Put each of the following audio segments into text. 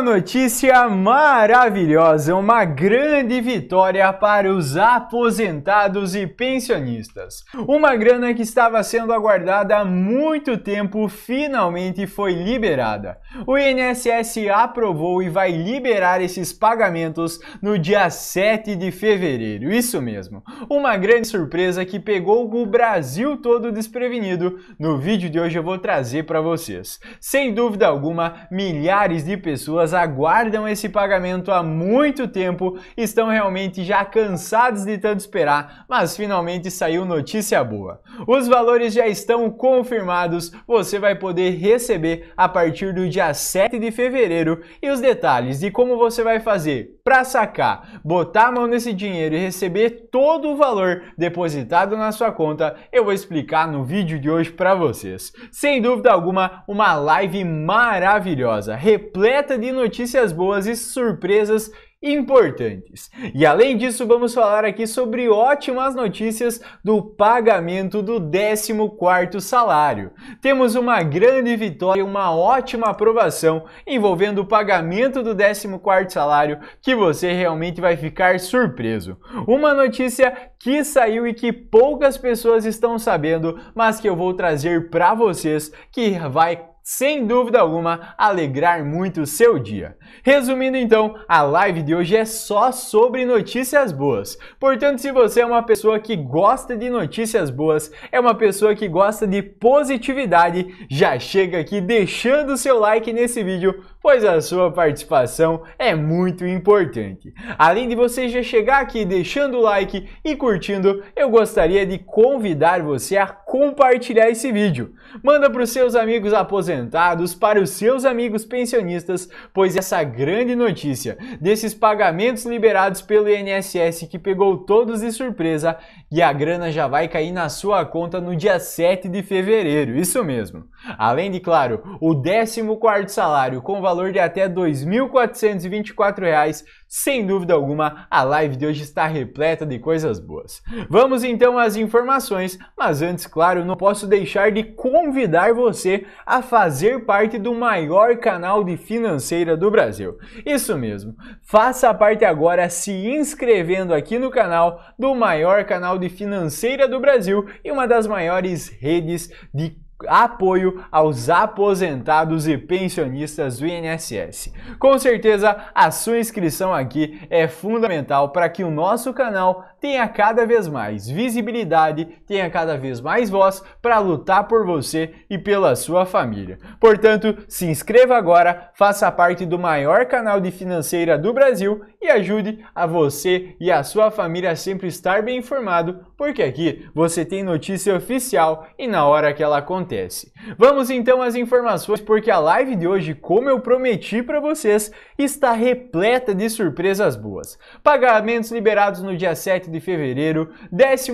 Uma notícia maravilhosa, uma grande vitória para os aposentados e pensionistas. Uma grana que estava sendo aguardada há muito tempo finalmente foi liberada. O INSS aprovou e vai liberar esses pagamentos no dia 7 de fevereiro. Isso mesmo. Uma grande surpresa que pegou o Brasil todo desprevenido. No vídeo de hoje eu vou trazer para vocês. Sem dúvida alguma, milhares de pessoas pessoas aguardam esse pagamento há muito tempo, estão realmente já cansados de tanto esperar, mas finalmente saiu notícia boa. Os valores já estão confirmados, você vai poder receber a partir do dia 7 de fevereiro e os detalhes de como você vai fazer para sacar, botar a mão nesse dinheiro e receber todo o valor depositado na sua conta, eu vou explicar no vídeo de hoje para vocês. Sem dúvida alguma, uma live maravilhosa, repleta de notícias boas e surpresas importantes. E além disso, vamos falar aqui sobre ótimas notícias do pagamento do 14º salário. Temos uma grande vitória, uma ótima aprovação envolvendo o pagamento do 14º salário que você realmente vai ficar surpreso. Uma notícia que saiu e que poucas pessoas estão sabendo, mas que eu vou trazer para vocês que vai sem dúvida alguma, alegrar muito o seu dia. Resumindo então, a live de hoje é só sobre notícias boas. Portanto, se você é uma pessoa que gosta de notícias boas, é uma pessoa que gosta de positividade, já chega aqui deixando o seu like nesse vídeo pois a sua participação é muito importante. Além de você já chegar aqui deixando o like e curtindo, eu gostaria de convidar você a compartilhar esse vídeo. Manda para os seus amigos aposentados, para os seus amigos pensionistas, pois essa grande notícia desses pagamentos liberados pelo INSS que pegou todos de surpresa e a grana já vai cair na sua conta no dia 7 de fevereiro, isso mesmo. Além de, claro, o 14º salário com valor de até R$ 2.424, sem dúvida alguma, a live de hoje está repleta de coisas boas. Vamos então às informações, mas antes, claro, não posso deixar de convidar você a fazer parte do maior canal de financeira do Brasil. Isso mesmo, faça parte agora se inscrevendo aqui no canal do maior canal de financeira do Brasil e uma das maiores redes de apoio aos aposentados e pensionistas do INSS. Com certeza, a sua inscrição aqui é fundamental para que o nosso canal tenha cada vez mais visibilidade, tenha cada vez mais voz para lutar por você e pela sua família. Portanto, se inscreva agora, faça parte do maior canal de financeira do Brasil e ajude a você e a sua família a sempre estar bem informado, porque aqui você tem notícia oficial e na hora que ela acontece. Vamos então às informações, porque a live de hoje, como eu prometi para vocês, está repleta de surpresas boas. Pagamentos liberados no dia 7 de fevereiro, 14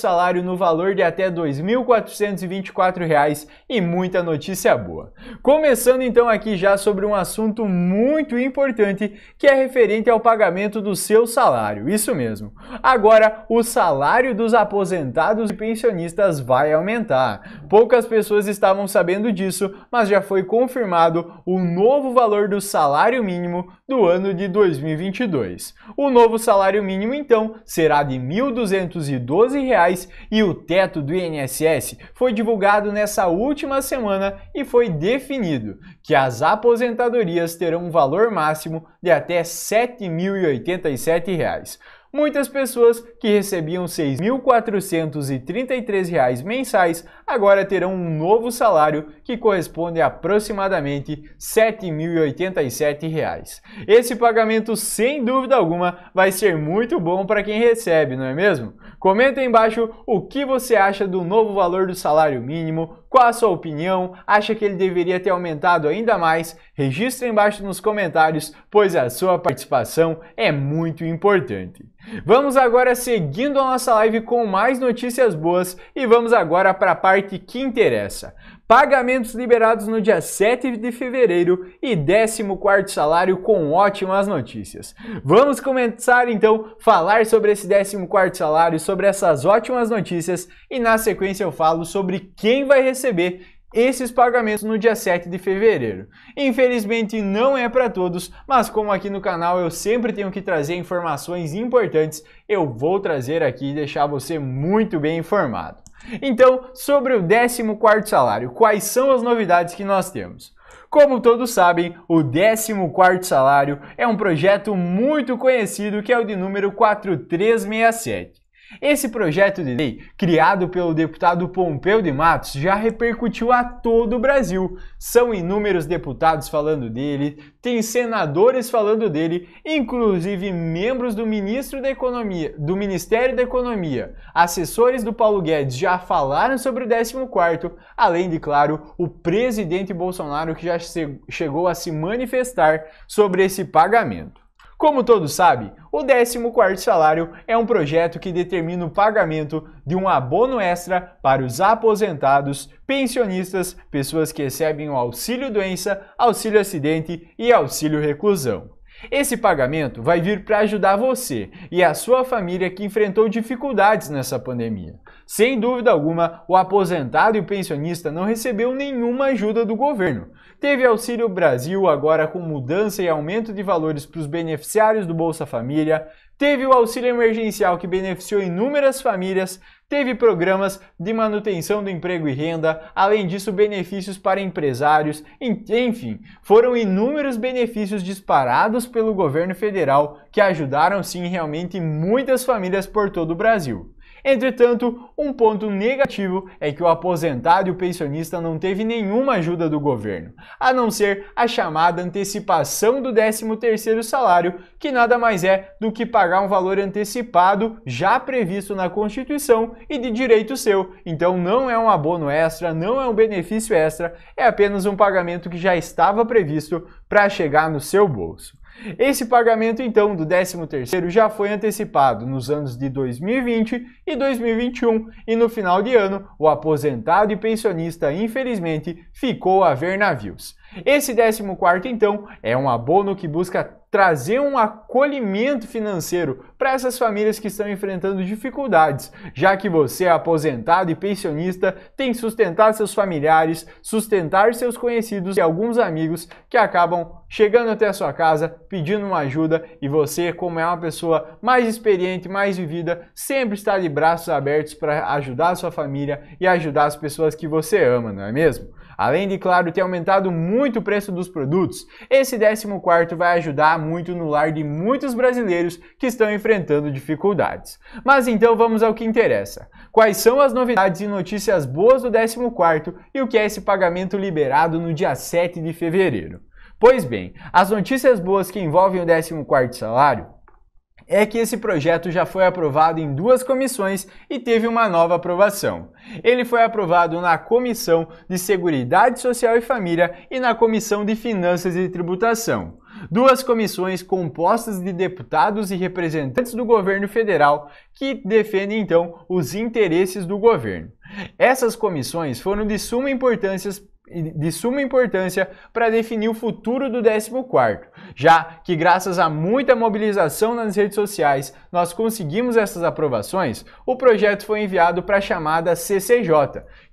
salário no valor de até R$ 2.424 e muita notícia boa. Começando então aqui já sobre um assunto muito importante que é referente ao pagamento do seu salário. Isso mesmo. Agora, o salário dos aposentados e pensionistas vai aumentar. Poucas pessoas estavam sabendo disso, mas já foi confirmado o novo valor do salário mínimo do ano de 2022. O novo salário mínimo então será acumulado em R$ 1.212 e o teto do INSS foi divulgado nessa última semana e foi definido que as aposentadorias terão um valor máximo de até R$ 7.087. Muitas pessoas que recebiam R$ 6.433 mensais agora terão um novo salário que corresponde a aproximadamente R$ 7.087. Esse pagamento, sem dúvida alguma, vai ser muito bom para quem recebe, não é mesmo? Comenta aí embaixo o que você acha do novo valor do salário mínimo, qual a sua opinião, acha que ele deveria ter aumentado ainda mais? Registre embaixo nos comentários, pois a sua participação é muito importante. Vamos agora seguindo a nossa live com mais notícias boas e vamos agora para a parte que interessa. Pagamentos liberados no dia 7 de fevereiro e 14 salário com ótimas notícias. Vamos começar então falar sobre esse 14 salário, sobre essas ótimas notícias e na sequência eu falo sobre quem vai receber esses pagamentos no dia 7 de fevereiro. Infelizmente não é para todos, mas como aqui no canal eu sempre tenho que trazer informações importantes, eu vou trazer aqui e deixar você muito bem informado. Então, sobre o 14º salário, quais são as novidades que nós temos? Como todos sabem, o 14º salário é um projeto muito conhecido que é o de número 4367. Esse projeto de lei, criado pelo deputado Pompeu de Matos, já repercutiu a todo o Brasil. São inúmeros deputados falando dele, tem senadores falando dele, inclusive membros do ministro da Economia, do Ministério da Economia. Assessores do Paulo Guedes já falaram sobre o 14º, além de claro, o presidente Bolsonaro que já chegou a se manifestar sobre esse pagamento. Como todos sabem, o 14 salário é um projeto que determina o pagamento de um abono extra para os aposentados, pensionistas, pessoas que recebem o auxílio doença, auxílio acidente e auxílio reclusão. Esse pagamento vai vir para ajudar você e a sua família que enfrentou dificuldades nessa pandemia. Sem dúvida alguma, o aposentado e o pensionista não recebeu nenhuma ajuda do governo, Teve Auxílio Brasil agora com mudança e aumento de valores para os beneficiários do Bolsa Família. Teve o auxílio emergencial que beneficiou inúmeras famílias, teve programas de manutenção do emprego e renda, além disso, benefícios para empresários, enfim, foram inúmeros benefícios disparados pelo governo federal que ajudaram sim realmente muitas famílias por todo o Brasil. Entretanto, um ponto negativo é que o aposentado e o pensionista não teve nenhuma ajuda do governo, a não ser a chamada antecipação do 13º salário, que nada mais é do que pagar um valor antecipado já previsto na Constituição e de direito seu. Então não é um abono extra, não é um benefício extra, é apenas um pagamento que já estava previsto para chegar no seu bolso. Esse pagamento então do 13º já foi antecipado nos anos de 2020 e 2021 e no final de ano o aposentado e pensionista infelizmente ficou a ver navios. Esse 14 então é um abono que busca trazer um acolhimento financeiro para essas famílias que estão enfrentando dificuldades, já que você é aposentado e pensionista, tem que sustentar seus familiares, sustentar seus conhecidos e alguns amigos que acabam chegando até a sua casa pedindo uma ajuda e você, como é uma pessoa mais experiente, mais vivida, sempre está de braços abertos para ajudar a sua família e ajudar as pessoas que você ama, não é mesmo? Além de, claro, ter aumentado muito o preço dos produtos, esse 14 vai ajudar muito no lar de muitos brasileiros que estão enfrentando dificuldades. Mas então vamos ao que interessa. Quais são as novidades e notícias boas do 14 e o que é esse pagamento liberado no dia 7 de fevereiro? Pois bem, as notícias boas que envolvem o 14 salário é que esse projeto já foi aprovado em duas comissões e teve uma nova aprovação. Ele foi aprovado na Comissão de Seguridade Social e Família e na Comissão de Finanças e Tributação. Duas comissões compostas de deputados e representantes do governo federal que defendem então os interesses do governo. Essas comissões foram de suma importância de suma importância para definir o futuro do 14 já que graças a muita mobilização nas redes sociais nós conseguimos essas aprovações, o projeto foi enviado para a chamada CCJ,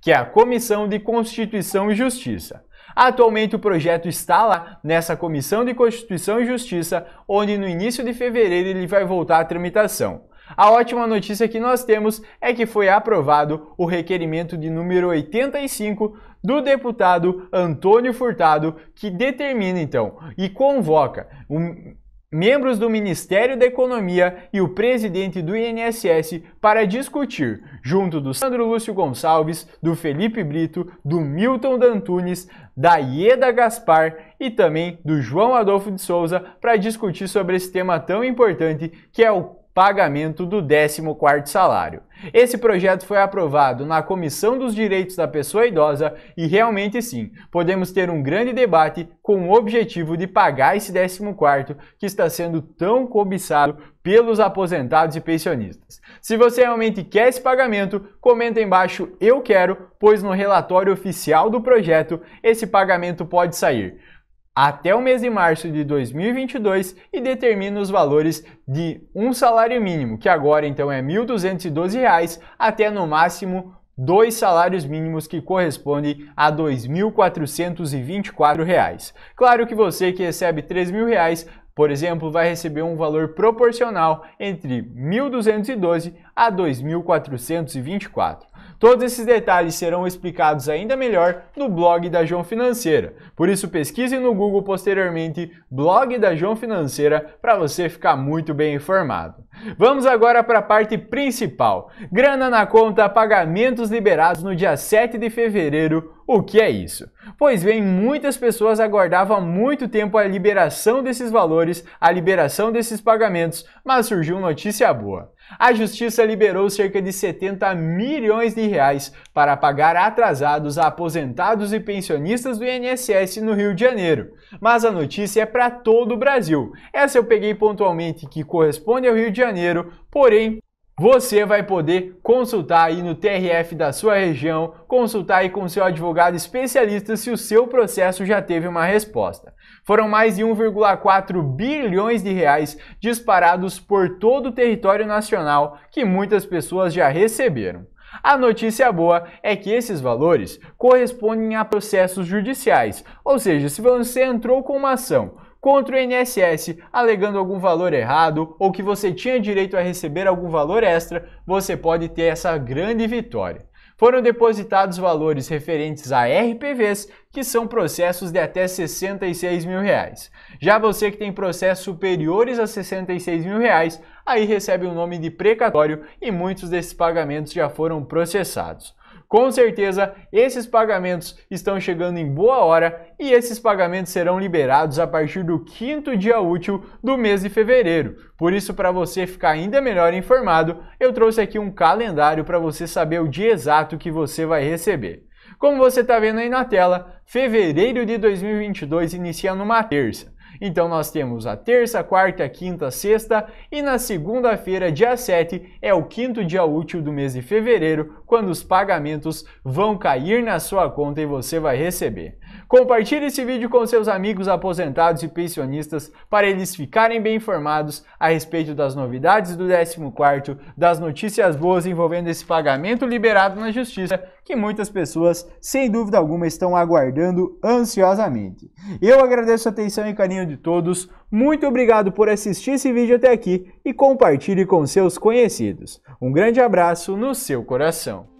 que é a Comissão de Constituição e Justiça. Atualmente o projeto está lá nessa Comissão de Constituição e Justiça, onde no início de fevereiro ele vai voltar à tramitação. A ótima notícia que nós temos é que foi aprovado o requerimento de número 85 do deputado Antônio Furtado, que determina então e convoca um, membros do Ministério da Economia e o presidente do INSS para discutir, junto do Sandro Lúcio Gonçalves, do Felipe Brito, do Milton Dantunes, da Ieda Gaspar e também do João Adolfo de Souza, para discutir sobre esse tema tão importante que é o pagamento do 14º salário. Esse projeto foi aprovado na Comissão dos Direitos da Pessoa Idosa e realmente sim, podemos ter um grande debate com o objetivo de pagar esse 14º que está sendo tão cobiçado pelos aposentados e pensionistas. Se você realmente quer esse pagamento, comenta embaixo eu quero, pois no relatório oficial do projeto esse pagamento pode sair até o mês de março de 2022 e determina os valores de um salário mínimo, que agora então é R$ 1.212, até no máximo dois salários mínimos que correspondem a R$ 2.424. Claro que você que recebe R$ 3.000 por exemplo, vai receber um valor proporcional entre 1.212 a 2.424. Todos esses detalhes serão explicados ainda melhor no blog da João Financeira. Por isso, pesquise no Google posteriormente blog da João Financeira para você ficar muito bem informado. Vamos agora para a parte principal. Grana na conta, pagamentos liberados no dia 7 de fevereiro. O que é isso? Pois bem, muitas pessoas aguardavam há muito tempo a liberação desses valores, a liberação desses pagamentos, mas surgiu notícia boa. A justiça liberou cerca de 70 milhões de reais para pagar atrasados a aposentados e pensionistas do INSS no Rio de Janeiro. Mas a notícia é para todo o Brasil. Essa eu peguei pontualmente que corresponde ao Rio de Janeiro, porém você vai poder consultar aí no TRF da sua região, consultar aí com seu advogado especialista se o seu processo já teve uma resposta. Foram mais de 1,4 bilhões de reais disparados por todo o território nacional que muitas pessoas já receberam. A notícia boa é que esses valores correspondem a processos judiciais, ou seja, se você entrou com uma ação contra o INSS alegando algum valor errado ou que você tinha direito a receber algum valor extra, você pode ter essa grande vitória foram depositados valores referentes a RPVs, que são processos de até 66 mil reais. Já você que tem processos superiores a 66 mil reais, aí recebe o um nome de precatório e muitos desses pagamentos já foram processados. Com certeza, esses pagamentos estão chegando em boa hora e esses pagamentos serão liberados a partir do quinto dia útil do mês de fevereiro. Por isso, para você ficar ainda melhor informado, eu trouxe aqui um calendário para você saber o dia exato que você vai receber. Como você está vendo aí na tela, fevereiro de 2022 inicia numa terça. Então nós temos a terça, quarta, quinta, sexta e na segunda-feira, dia 7, é o quinto dia útil do mês de fevereiro, quando os pagamentos vão cair na sua conta e você vai receber. Compartilhe esse vídeo com seus amigos aposentados e pensionistas para eles ficarem bem informados a respeito das novidades do 14º, das notícias boas envolvendo esse pagamento liberado na justiça, que muitas pessoas, sem dúvida alguma, estão aguardando ansiosamente. Eu agradeço a atenção e carinho de todos. Muito obrigado por assistir esse vídeo até aqui e compartilhe com seus conhecidos. Um grande abraço no seu coração.